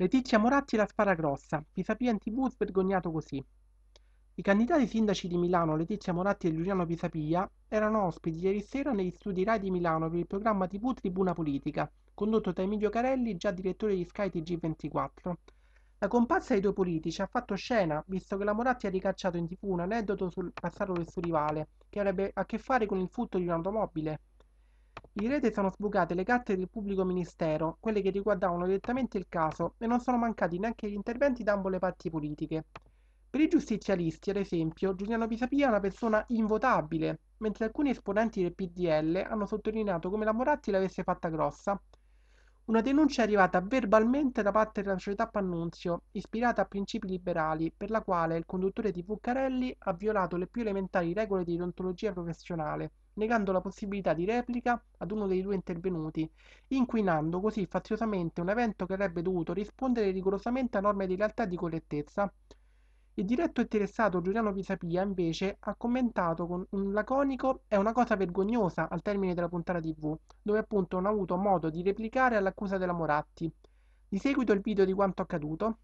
Letizia Moratti la spara grossa. Pisapia in tv svergognato così. I candidati sindaci di Milano Letizia Moratti e Giuliano Pisapia erano ospiti ieri sera negli studi RAI di Milano per il programma TV Tribuna Politica, condotto da Emilio Carelli, già direttore di Sky TG24. La comparsa dei due politici ha fatto scena, visto che la Moratti ha ricacciato in tv un aneddoto sul passato del suo rivale, che avrebbe a che fare con il furto di un'automobile. In rete sono sbucate le carte del pubblico ministero, quelle che riguardavano direttamente il caso, e non sono mancati neanche gli interventi da ambo le parti politiche. Per i giustizialisti, ad esempio, Giuliano Pisapia è una persona invotabile, mentre alcuni esponenti del PDL hanno sottolineato come la Moratti l'avesse fatta grossa. Una denuncia è arrivata verbalmente da parte della società Pannunzio, ispirata a principi liberali, per la quale il conduttore di Vuccarelli ha violato le più elementari regole di odontologia professionale, negando la possibilità di replica ad uno dei due intervenuti, inquinando così faziosamente un evento che avrebbe dovuto rispondere rigorosamente a norme di lealtà e di correttezza. Il diretto interessato Giuliano Pisapia, invece, ha commentato con un laconico «è una cosa vergognosa» al termine della puntata tv, dove appunto non ha avuto modo di replicare all'accusa della Moratti. Di seguito il video di quanto accaduto,